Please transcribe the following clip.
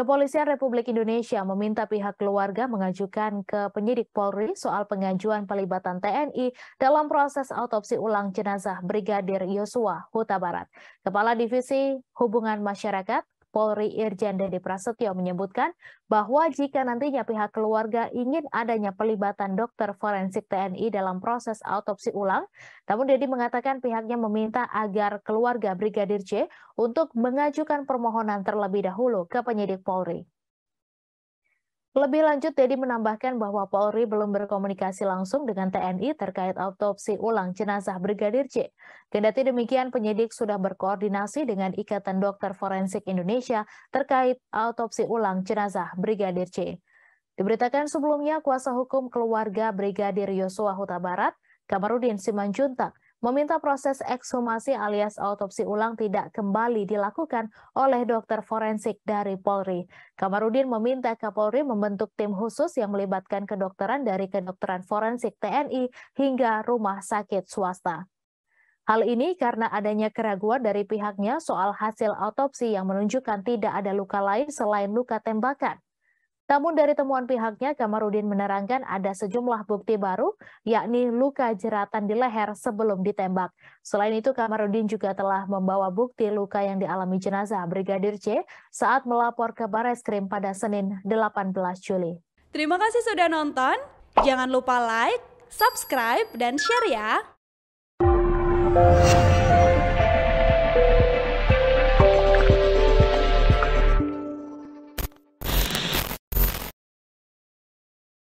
Kepolisian Republik Indonesia meminta pihak keluarga mengajukan ke penyidik Polri soal pengajuan pelibatan TNI dalam proses autopsi ulang jenazah Brigadir Yosua Huta Barat. Kepala Divisi Hubungan Masyarakat Polri Irjen Dedi Prasetyo menyebutkan bahwa jika nantinya pihak keluarga ingin adanya pelibatan dokter forensik TNI dalam proses autopsi ulang, namun Dedi mengatakan pihaknya meminta agar keluarga Brigadir J untuk mengajukan permohonan terlebih dahulu ke penyidik Polri. Lebih lanjut, Dedi menambahkan bahwa Polri belum berkomunikasi langsung dengan TNI terkait autopsi ulang jenazah Brigadir C. Kendati demikian, penyidik sudah berkoordinasi dengan Ikatan Dokter Forensik Indonesia terkait autopsi ulang jenazah Brigadir C. Diberitakan sebelumnya, kuasa hukum keluarga Brigadir Yosua Huta Barat, Kamarudin Simanjuntak, meminta proses ekshumasi alias autopsi ulang tidak kembali dilakukan oleh dokter forensik dari Polri. Kamarudin meminta Kapolri membentuk tim khusus yang melibatkan kedokteran dari kedokteran forensik TNI hingga rumah sakit swasta. Hal ini karena adanya keraguan dari pihaknya soal hasil autopsi yang menunjukkan tidak ada luka lain selain luka tembakan. Namun dari temuan pihaknya, Kamarudin menerangkan ada sejumlah bukti baru, yakni luka jeratan di leher sebelum ditembak. Selain itu, Kamarudin juga telah membawa bukti luka yang dialami jenazah Brigadir C saat melapor ke Krim pada Senin 18 Juli. Terima kasih sudah nonton. Jangan lupa like, subscribe, dan share ya!